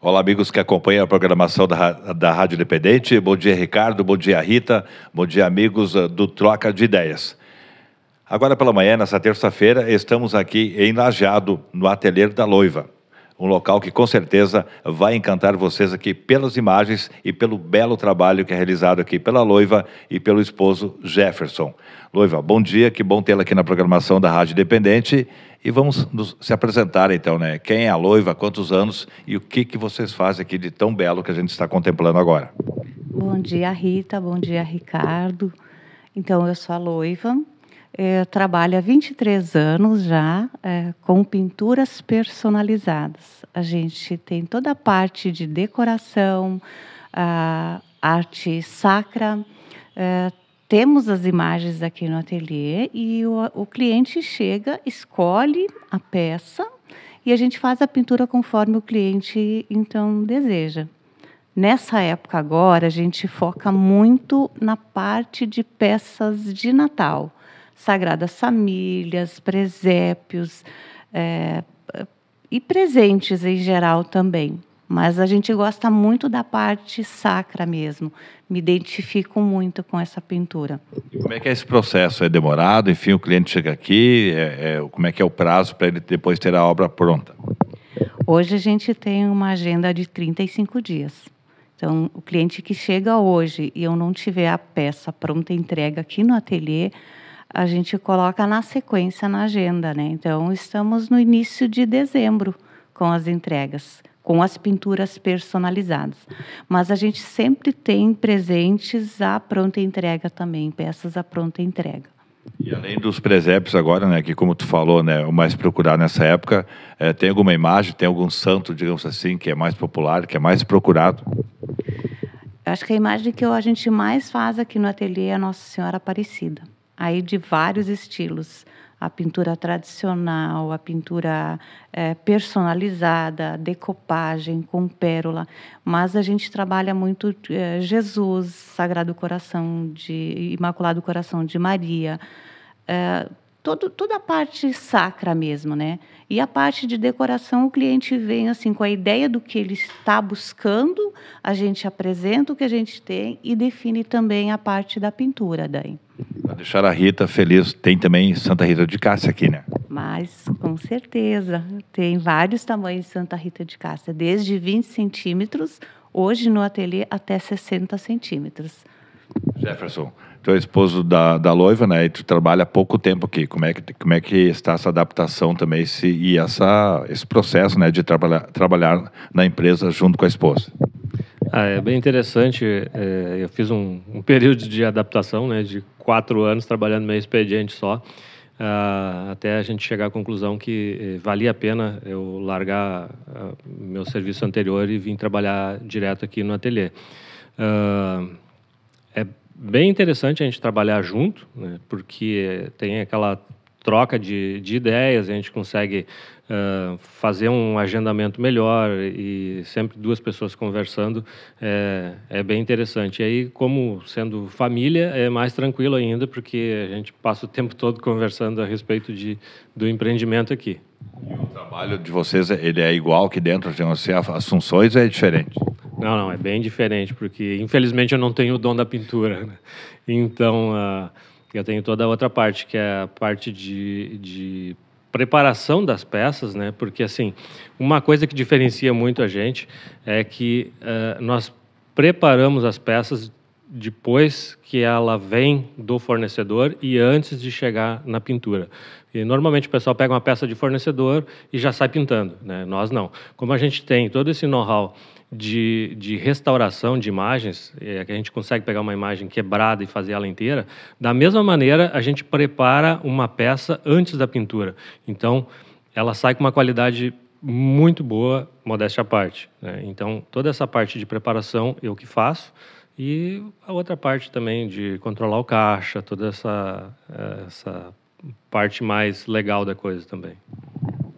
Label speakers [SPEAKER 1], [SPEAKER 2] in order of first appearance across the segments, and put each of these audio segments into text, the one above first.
[SPEAKER 1] Olá, amigos que acompanham a programação da, da Rádio Independente. Bom dia, Ricardo. Bom dia, Rita. Bom dia, amigos eh, do Troca de Ideias. Agora pela manhã, nessa terça-feira, estamos aqui em Lajeado, no Atelier da Loiva um local que com certeza vai encantar vocês aqui pelas imagens e pelo belo trabalho que é realizado aqui pela Loiva e pelo esposo Jefferson. Loiva, bom dia, que bom tê-la aqui na programação da Rádio Independente e vamos nos, se apresentar então, né? Quem é a Loiva, quantos anos e o que, que vocês fazem aqui de tão belo que a gente está contemplando agora.
[SPEAKER 2] Bom dia, Rita, bom dia, Ricardo. Então, eu sou a Loiva, eh, trabalha há 23 anos já é, com pinturas personalizadas. A gente tem toda a parte de decoração, arte sacra. É, temos as imagens aqui no ateliê e o, o cliente chega, escolhe a peça e a gente faz a pintura conforme o cliente então deseja. Nessa época agora, a gente foca muito na parte de peças de Natal. Sagradas Famílias, presépios é, e presentes em geral também. Mas a gente gosta muito da parte sacra mesmo. Me identifico muito com essa pintura.
[SPEAKER 1] como é que é esse processo? É demorado? Enfim, o cliente chega aqui? É, é, como é que é o prazo para ele depois ter a obra pronta?
[SPEAKER 2] Hoje a gente tem uma agenda de 35 dias. Então, o cliente que chega hoje e eu não tiver a peça pronta entrega aqui no ateliê, a gente coloca na sequência na agenda, né? Então, estamos no início de dezembro com as entregas, com as pinturas personalizadas. Mas a gente sempre tem presentes a pronta entrega também, peças a pronta entrega.
[SPEAKER 1] E além dos presépios agora, né, que como tu falou, né, o mais procurado nessa época, é, tem alguma imagem, tem algum santo, digamos assim, que é mais popular, que é mais procurado?
[SPEAKER 2] Eu acho que a imagem que a gente mais faz aqui no ateliê é a Nossa Senhora Aparecida aí de vários estilos. A pintura tradicional, a pintura é, personalizada, decopagem com pérola. Mas a gente trabalha muito é, Jesus, Sagrado Coração de Imaculado Coração de Maria. É, todo, toda a parte sacra mesmo, né? E a parte de decoração, o cliente vem assim com a ideia do que ele está buscando, a gente apresenta o que a gente tem e define também a parte da pintura daí.
[SPEAKER 1] Para deixar a Rita feliz, tem também Santa Rita de Cássia aqui, né?
[SPEAKER 2] Mas, com certeza. Tem vários tamanhos de Santa Rita de Cássia, desde 20 centímetros, hoje no ateliê, até 60 centímetros.
[SPEAKER 1] Jefferson, tu é esposo da, da Loiva, né? E tu trabalha há pouco tempo aqui. Como é que, como é que está essa adaptação também se, e essa, esse processo né, de trabalhar, trabalhar na empresa junto com a esposa?
[SPEAKER 3] Ah, é bem interessante. É, eu fiz um, um, período de adaptação, né, de quatro anos trabalhando meio expediente só, ah, até a gente chegar à conclusão que eh, valia a pena eu largar ah, meu serviço anterior e vir trabalhar direto aqui no ateliê. Ah, é bem interessante a gente trabalhar junto, né, porque tem aquela troca de, de ideias, a gente consegue uh, fazer um agendamento melhor e sempre duas pessoas conversando é, é bem interessante. E aí, como sendo família, é mais tranquilo ainda, porque a gente passa o tempo todo conversando a respeito de, do empreendimento aqui. E o trabalho de
[SPEAKER 1] vocês, ele é igual aqui dentro de você, assim, as funções é diferente?
[SPEAKER 3] Não, não, é bem diferente, porque infelizmente eu não tenho o dom da pintura. Né? Então... Uh, eu tenho toda a outra parte, que é a parte de, de preparação das peças, né? Porque, assim, uma coisa que diferencia muito a gente é que uh, nós preparamos as peças depois que ela vem do fornecedor e antes de chegar na pintura. E normalmente o pessoal pega uma peça de fornecedor e já sai pintando, né? nós não. Como a gente tem todo esse know-how de, de, restauração de imagens, é, que a gente consegue pegar uma imagem quebrada e fazer ela inteira, da mesma maneira a gente prepara uma peça antes da pintura. Então ela sai com uma qualidade muito boa, modéstia à parte. Né? Então toda essa parte de preparação eu que faço, e a outra parte também de controlar o caixa, toda essa, essa parte mais legal da coisa também.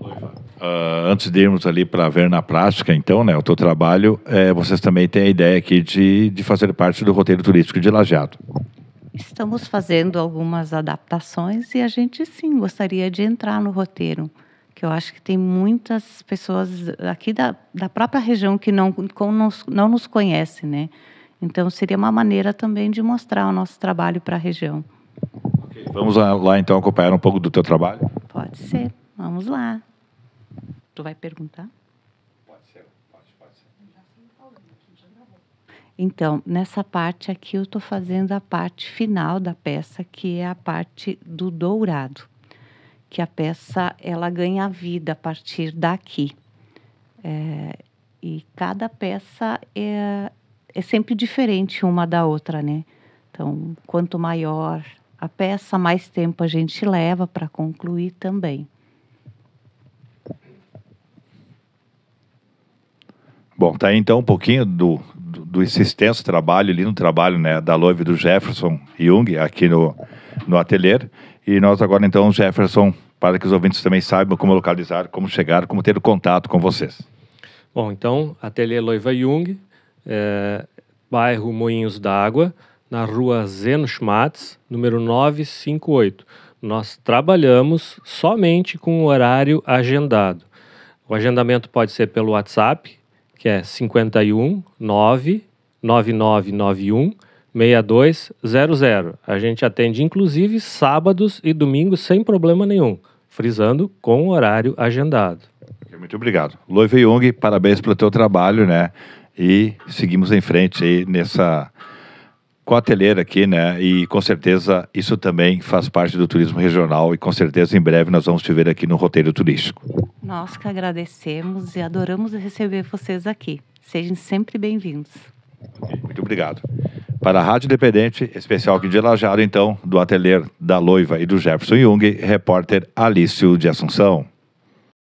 [SPEAKER 1] Uh, antes de irmos ali para ver na prática, então, né, o teu trabalho, é, vocês também têm a ideia aqui de, de fazer parte do roteiro turístico de Lajeado.
[SPEAKER 2] Estamos fazendo algumas adaptações e a gente sim gostaria de entrar no roteiro, que eu acho que tem muitas pessoas aqui da, da própria região que não, não, não nos conhecem, né? Então, seria uma maneira também de mostrar o nosso trabalho para a região.
[SPEAKER 1] Okay, vamos lá, lá, então, acompanhar um pouco do teu trabalho?
[SPEAKER 2] Pode ser, vamos lá. Tu vai perguntar?
[SPEAKER 1] Pode ser, pode, pode ser.
[SPEAKER 2] Então, nessa parte aqui, eu estou fazendo a parte final da peça, que é a parte do dourado. Que a peça, ela ganha vida a partir daqui. É, e cada peça é, é sempre diferente uma da outra, né? Então, quanto maior a peça, mais tempo a gente leva para concluir também.
[SPEAKER 1] Bom, tá aí então um pouquinho do, do, do extenso trabalho, no trabalho né, da Loive do Jefferson Jung aqui no, no atelier. E nós agora então, Jefferson, para que os ouvintes também saibam como localizar, como chegar, como ter contato com vocês.
[SPEAKER 3] Bom, então, atelier Loiva Jung, é, bairro Moinhos d'Água, na rua Zeno Schmatz, número 958. Nós trabalhamos somente com o horário agendado. O agendamento pode ser pelo WhatsApp, que é 51 9991 6200. A gente atende inclusive sábados e domingos sem problema nenhum, frisando com o horário agendado. Muito obrigado. Loive
[SPEAKER 1] Jung, parabéns pelo teu trabalho, né? e seguimos em frente aí nessa coateleira aqui, né? E com certeza isso também faz parte do turismo regional e com certeza em breve nós vamos te ver aqui no roteiro turístico.
[SPEAKER 2] Nós que agradecemos e adoramos receber vocês aqui. Sejam sempre bem-vindos.
[SPEAKER 1] Muito obrigado. Para a Rádio Independente, especial aqui de Lajado, então, do atelier da Loiva e do Jefferson Jung, repórter Alício de Assunção.